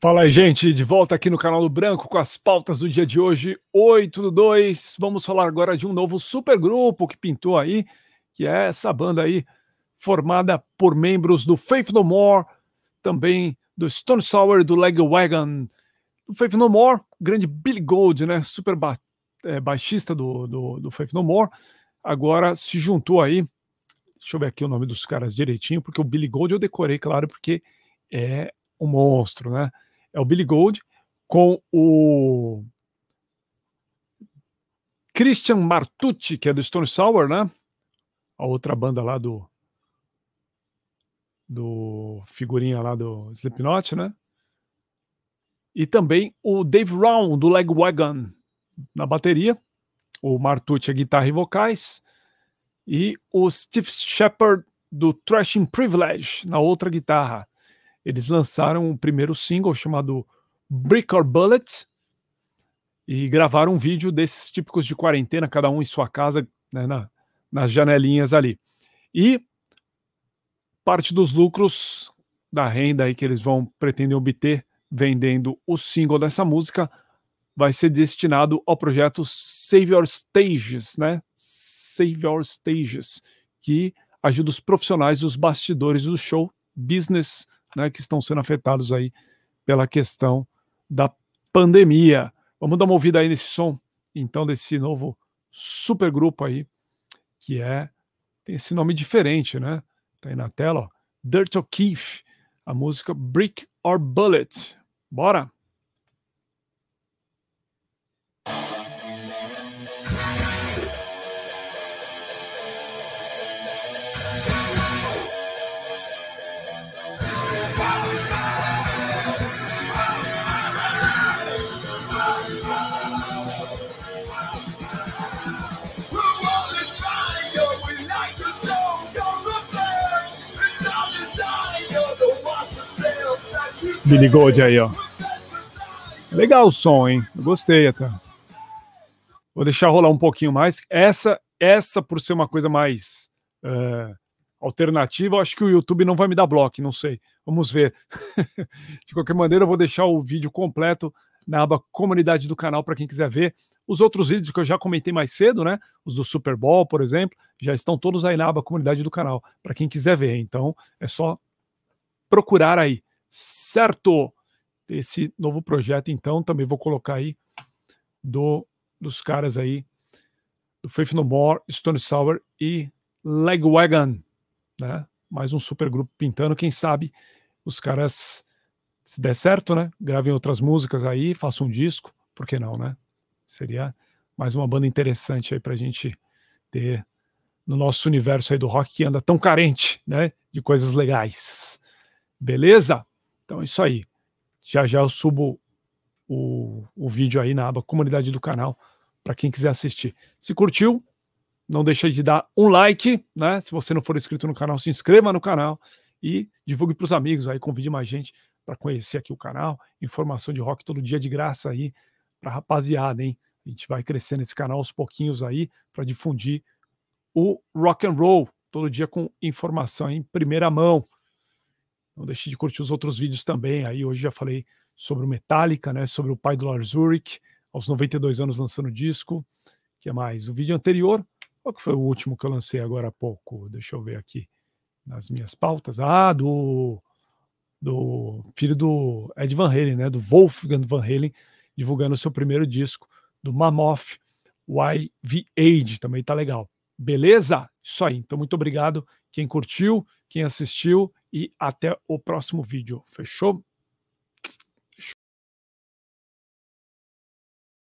Fala aí, gente, de volta aqui no canal do Branco com as pautas do dia de hoje, 8 do 2. Vamos falar agora de um novo supergrupo que pintou aí, que é essa banda aí, formada por membros do Faith No More, também do Stone Sour do Leg Wagon. O Faith No More, grande Billy Gold, né? Super ba é, baixista do, do, do Faith No More, agora se juntou aí. Deixa eu ver aqui o nome dos caras direitinho, porque o Billy Gold eu decorei, claro, porque é um monstro, né? É o Billy Gold com o Christian Martucci, que é do Stone Sour, né? A outra banda lá do do figurinha lá do Slipknot, né? E também o Dave Round do Leg Wagon na bateria, o Martucci a é guitarra e vocais e o Steve Shepard do Thrashing Privilege na outra guitarra eles lançaram o primeiro single chamado Brick or Bullet e gravaram um vídeo desses típicos de quarentena, cada um em sua casa, né, na, nas janelinhas ali. E parte dos lucros da renda aí que eles vão pretendendo obter vendendo o single dessa música vai ser destinado ao projeto Save Your Stages, né? Save Your Stages, que ajuda os profissionais dos bastidores do show business né, que estão sendo afetados aí pela questão da pandemia. Vamos dar uma ouvida aí nesse som, então, desse novo supergrupo aí, que é, tem esse nome diferente, né? Tá aí na tela, ó, Dirt O'Keefe, a música Brick or Bullet. Bora! Billy Gold aí, ó. Legal o som, hein? Eu gostei até. Vou deixar rolar um pouquinho mais. Essa, essa por ser uma coisa mais uh, alternativa, acho que o YouTube não vai me dar bloco, não sei. Vamos ver. de qualquer maneira, eu vou deixar o vídeo completo na aba comunidade do canal para quem quiser ver. Os outros vídeos que eu já comentei mais cedo, né? Os do Super Bowl, por exemplo, já estão todos aí na aba comunidade do canal, para quem quiser ver. Então, é só procurar aí certo esse novo projeto, então, também vou colocar aí do, dos caras aí do Faith No More, Stone Sour e Legwagon, né? Mais um super grupo pintando, quem sabe os caras, se der certo, né? Gravem outras músicas aí, façam um disco, por que não, né? Seria mais uma banda interessante aí pra gente ter no nosso universo aí do rock que anda tão carente, né? De coisas legais. Beleza? Então é isso aí. Já já eu subo o, o vídeo aí na aba comunidade do canal para quem quiser assistir. Se curtiu, não deixe de dar um like, né? Se você não for inscrito no canal, se inscreva no canal e divulgue para os amigos aí, convide mais gente para conhecer aqui o canal. Informação de rock todo dia de graça aí para rapaziada, hein? A gente vai crescendo esse canal aos pouquinhos aí para difundir o rock and roll todo dia com informação em primeira mão. Não deixe de curtir os outros vídeos também. Aí hoje já falei sobre o Metallica, né? Sobre o pai do Lars Ulrich, aos 92 anos lançando disco. que é mais? O vídeo anterior, qual que foi o último que eu lancei agora há pouco? Deixa eu ver aqui nas minhas pautas. Ah, do do filho do Ed Van Halen, né? Do Wolfgang Van Halen, divulgando o seu primeiro disco do Mammoth the Age, também tá legal. Beleza? Isso aí. Então muito obrigado quem curtiu, quem assistiu e até o próximo vídeo. Fechou?